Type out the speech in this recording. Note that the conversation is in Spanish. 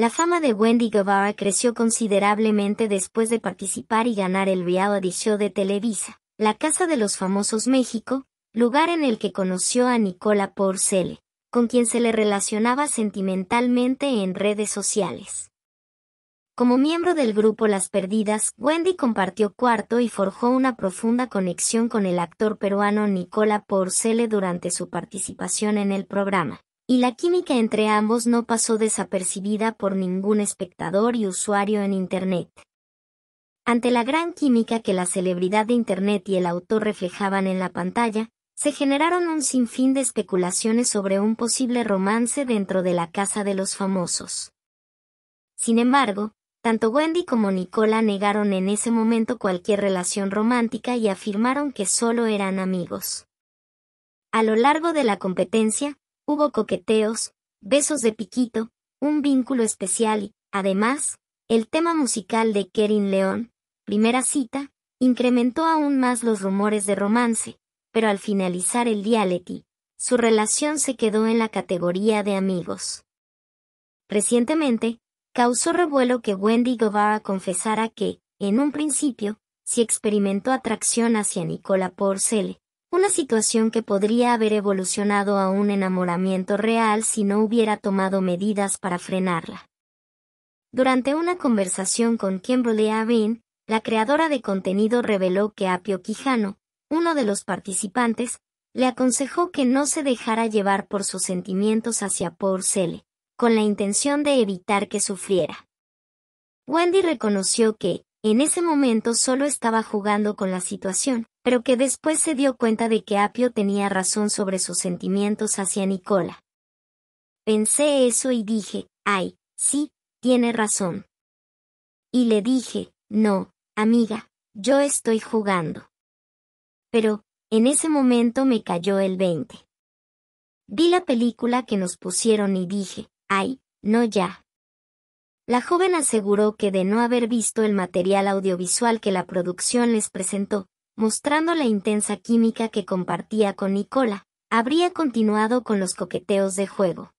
La fama de Wendy Guevara creció considerablemente después de participar y ganar el reality show de Televisa, La Casa de los Famosos México, lugar en el que conoció a Nicola Porcele, con quien se le relacionaba sentimentalmente en redes sociales. Como miembro del grupo Las Perdidas, Wendy compartió cuarto y forjó una profunda conexión con el actor peruano Nicola Porcele durante su participación en el programa y la química entre ambos no pasó desapercibida por ningún espectador y usuario en Internet. Ante la gran química que la celebridad de Internet y el autor reflejaban en la pantalla, se generaron un sinfín de especulaciones sobre un posible romance dentro de la casa de los famosos. Sin embargo, tanto Wendy como Nicola negaron en ese momento cualquier relación romántica y afirmaron que solo eran amigos. A lo largo de la competencia, Hubo coqueteos, besos de piquito, un vínculo especial y, además, el tema musical de Kerin León, primera cita, incrementó aún más los rumores de romance, pero al finalizar el Leti, su relación se quedó en la categoría de amigos. Recientemente, causó revuelo que Wendy Guevara confesara que, en un principio, sí experimentó atracción hacia Nicola Porcele una situación que podría haber evolucionado a un enamoramiento real si no hubiera tomado medidas para frenarla. Durante una conversación con Kimberly Avin, la creadora de contenido reveló que Apio Quijano, uno de los participantes, le aconsejó que no se dejara llevar por sus sentimientos hacia Porcele, con la intención de evitar que sufriera. Wendy reconoció que, en ese momento solo estaba jugando con la situación, pero que después se dio cuenta de que Apio tenía razón sobre sus sentimientos hacia Nicola. Pensé eso y dije, ay, sí, tiene razón. Y le dije, no, amiga, yo estoy jugando. Pero, en ese momento me cayó el 20. Vi la película que nos pusieron y dije, ay, no ya. La joven aseguró que de no haber visto el material audiovisual que la producción les presentó, mostrando la intensa química que compartía con Nicola, habría continuado con los coqueteos de juego.